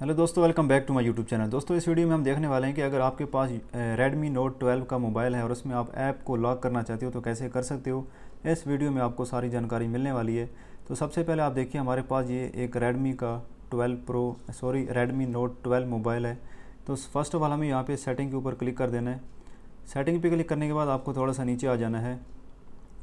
hello दोस्तों welcome back to my YouTube channel दोस्तों इस वीडियो में हम देखने वाले हैं कि अगर आपके पास रेडमी नोट 12 का मोबाइल है और उसमें आप ऐप को लॉक करना चाहते हो तो कैसे कर सकते हो इस वीडियो में आपको सारी जानकारी मिलने वाली है तो सबसे पहले आप देखिए हमारे पास ये एक रेडमी का twelve pro sorry Redmi Note twelve mobile है तो फर्स्ट ऑफ ऑल हमें यहाँ पर सेटिंग के ऊपर क्लिक कर देना है सेटिंग पर क्लिक करने के बाद आपको थोड़ा सा नीचे आ जाना है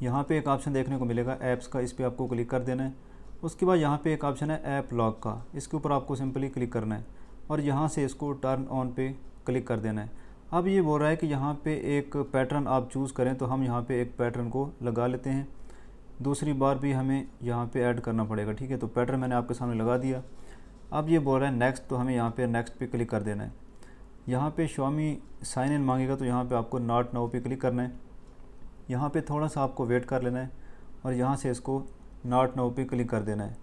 यहाँ पर एक ऑप्शन देखने को मिलेगा ऐप्स का इस पर आपको क्लिक कर देना है उसके बाद यहाँ पे एक ऑप्शन है ऐप लॉक का इसके ऊपर आपको सिंपली क्लिक करना है और यहाँ से इसको टर्न ऑन पे क्लिक कर देना है अब ये बोल रहा है कि यहाँ पे एक पैटर्न आप चूज़ करें तो हम यहाँ पे एक पैटर्न को लगा लेते हैं दूसरी बार भी हमें यहाँ पे ऐड करना पड़ेगा ठीक है तो पैटर्न मैंने आपके सामने लगा दिया अब ये बोल रहा है नेक्स्ट तो हमें यहाँ पर नेक्स्ट पर क्लिक कर देना है यहाँ पर शॉमी साइन इन मांगेगा तो यहाँ पर आपको नॉट नाउ पर क्लिक करना है यहाँ पे थोड़ा सा आपको वेट कर लेना है और यहाँ से इसको नॉट नाउ पे क्लिक कर देना है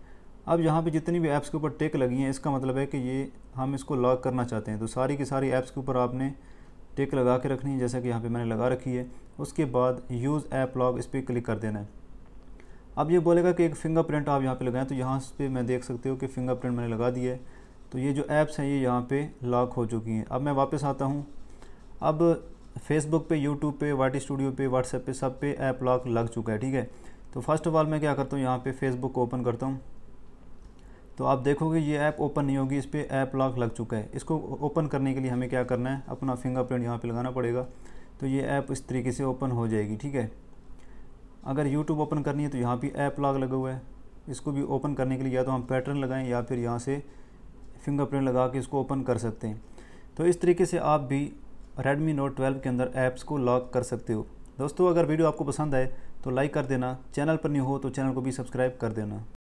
अब यहाँ पे जितनी भी ऐप्स के ऊपर टेक लगी हैं इसका मतलब है कि ये हम इसको लॉक करना चाहते हैं तो सारी की सारी ऐप्स के ऊपर आपने टेक लगा के रखनी है जैसा कि यहाँ पे मैंने लगा रखी है उसके बाद यूज़ ऐप लॉक इस पर क्लिक कर देना है अब ये बोलेगा कि एक फिंगरप्रिंट आप यहाँ पे लगाएं तो यहाँ पे मैं देख सकते हो कि फिंगरप्रिंट मैंने लगा दिया है तो ये जो ऐप्स हैं ये यहाँ पर लॉक हो चुकी हैं अब मैं वापस आता हूँ अब फेसबुक पे यूट्यूब पे वाटी स्टूडियो पे व्हाट्सएप पे सब पे ऐप लॉक लग चुका है ठीक है तो फर्स्ट ऑफ ऑल मैं क्या करता हूँ यहाँ पे फेसबुक को ओपन करता हूँ तो आप देखोगे ये ऐप ओपन नहीं होगी इस पर ऐप लॉक लग चुका है इसको ओपन करने के लिए हमें क्या करना है अपना फिंगरप्रिंट यहाँ पे लगाना पड़ेगा तो ये ऐप इस तरीके से ओपन हो जाएगी ठीक है अगर यूट्यूब ओपन करनी है तो यहाँ पर ऐप लॉक लगा हुआ है इसको भी ओपन करने के लिए या तो हम पैटर्न लगाएं या फिर यहाँ से फिंगरप्रिंट लगा के इसको ओपन कर सकते हैं तो इस तरीके से आप भी Redmi Note 12 के अंदर ऐप्स को लॉक कर सकते हो दोस्तों अगर वीडियो आपको पसंद आए तो लाइक कर देना चैनल पर नहीं हो तो चैनल को भी सब्सक्राइब कर देना